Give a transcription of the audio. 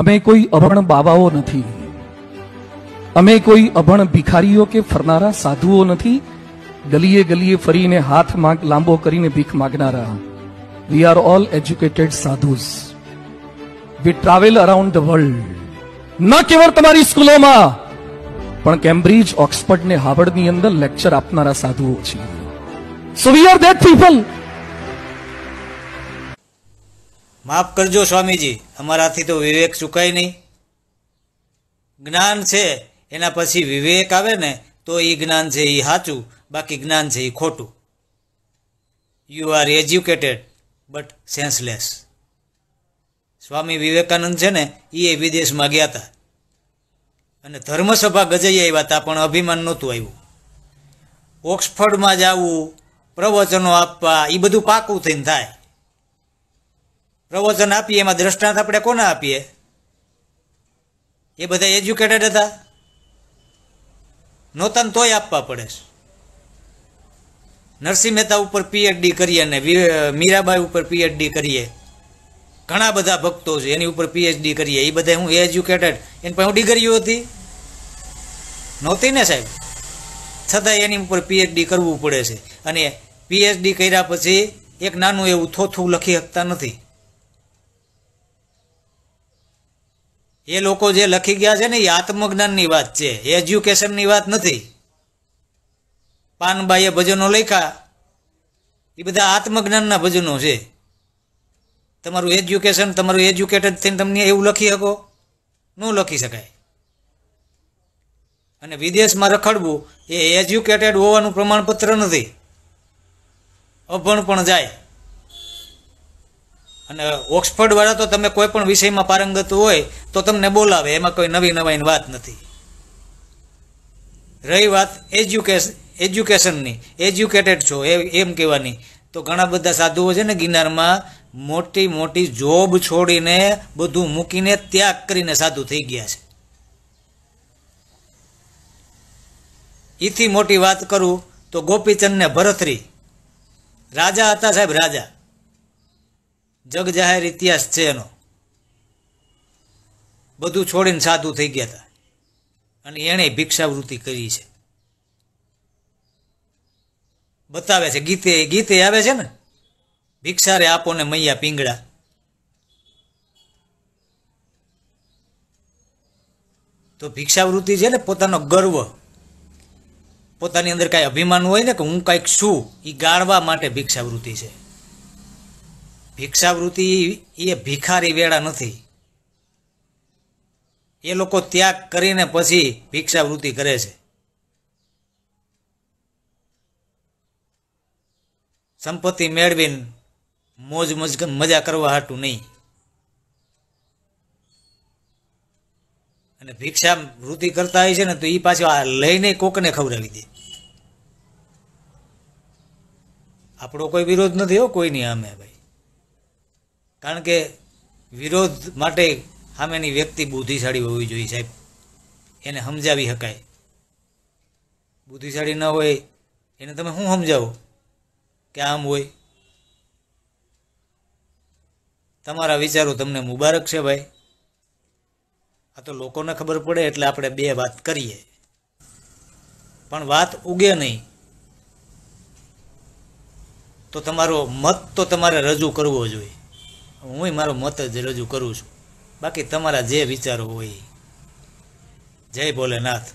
અમે કોઈ અભણ બાબાઓ નથી અમે કોઈ અભણ ભિખારીઓ કે ફરનારા સાધુઓ નથી ગલીએ ગલીએ ફરીને હાથ માંગ લાંબો કરીને ભીખ માગનારા we are all educated sadhus we travel around the world ન કેવળ તમારી સ્કૂલોમાં પણ કેમ્બ્રિજ ઓક્સફર્ડ ને હાર્વર્ડની અંદર લેક્ચર આપનારા સાધુઓ છે so we are that people માફ કરજો સ્વામીજી અમારાથી તો વિવેક ચૂકાય નહીં જ્ઞાન છે એના પછી વિવેક આવે ને તો એ જ્ઞાન છે એ સાચું બાકી જ્ઞાન છે એ ખોટું you are educated but senseless Swami Vivekananda છે ને એ વિદેશમાં ગયા હતા અને ધર્મસભા ગજાઈ આવ્યા હતા પણ અભિમાન નહોતું આવ્યું ઓક્સફર્ડમાં જવું પ્રવચનો આપવા એ બધું પાકું થઈને થાય પ્રવચન આપીએ એમાં દ્રષ્ટાંત આપણે કોને આપીએ એ બધા એજ્યુકેટેડ હતા નહોતા તોય આપવા પડે છે નરસિંહ મહેતા ઉપર પીએચડી કરીએ અને મીરાબાઈ ઉપર પીએચડી કરીએ ઘણા બધા ભક્તો છે એની ઉપર પીએચડી કરીએ એ બધા હું એજ્યુકેટેડ એની પણ હું ડિગ્રીઓ હતી નહોતી ને સાહેબ છતાં એની ઉપર પીએચડી કરવું પડે છે અને પીએચડી કર્યા પછી એક નાનું એવું થોથું લખી શકતા નથી એ લોકો જે લખી ગયા છે ને એ આત્મજ્ઞાનની વાત છે એજ્યુકેશનની વાત નથી પાનબાઈએ ભજનો લખ્યા એ બધા આત્મજ્ઞાનના ભજનો છે તમારું એજ્યુકેશન તમારું એજ્યુકેટેડ થઈને તમને એવું લખી શકો ન લખી શકાય અને વિદેશમાં રખડવું એ એજ્યુકેટેડ હોવાનું પ્રમાણપત્ર નથી અભણ પણ જાય અને ઓક્સફર્ડ વાળા તો તમે કોઈ પણ વિષયમાં પારંગત હોય તો તમને બોલાવે એમાં કોઈ નવી નવાઈની વાત નથી રહી વાત એજ્યુકેશન એજ્યુકેશનની એજ્યુકેટેડ છો એ એમ કહેવાની તો ઘણા બધા સાધુઓ છે ને ગિરનારમાં મોટી મોટી જોબ છોડીને બધું મૂકીને ત્યાગ કરીને સાધુ થઈ ગયા છે એથી મોટી વાત કરું તો ગોપીચંદને ભરતરી રાજા હતા સાહેબ રાજા જગજાહેર ઇતિહાસ છે એનો બધું છોડીને સાધુ થઈ ગયા હતા અને એણે ભિક્ષાવૃત્તિ કરી છે બતાવે છે ગીતે ગીતે આવે છે ને ભિક્ષારે આપો ને મૈયા પીંગડા તો ભિક્ષાવૃત્તિ છે ને પોતાનો ગર્વ પોતાની અંદર કાંઈ અભિમાન હોય ને કે હું કાંઈક છું એ ગાળવા માટે ભિક્ષાવૃત્તિ છે ભિક્ષાવૃત્તિ એ ભિખારી વેળા નથી એ લોકો ત્યાગ કરીને પછી ભિક્ષાવૃત્તિ કરે છે સંપત્તિ મેળવીને મોજ મજા કરવા હાટું નહીં અને ભિક્ષા વૃત્તિ કરતા હોય છે ને તો એ પાછું આ લઈને કોકને ખવડાવી દે આપણો કોઈ વિરોધ નથી હો કોઈની આમે ભાઈ કારણ કે વિરોધ માટે સામેની વ્યક્તિ બુદ્ધિશાળી હોવી જોઈએ સાહેબ એને સમજાવી શકાય બુદ્ધિશાળી ન હોય એને તમે શું સમજાવો કે આમ હોય તમારા વિચારો તમને મુબારક છે ભાઈ આ તો લોકોને ખબર પડે એટલે આપણે બે વાત કરીએ પણ વાત ઉગે નહીં તો તમારો મત તો તમારે રજૂ કરવો જોઈએ હું મારો મત જ રજૂ કરું છું બાકી તમારા જે વિચારો હોય જય ભોલેનાથ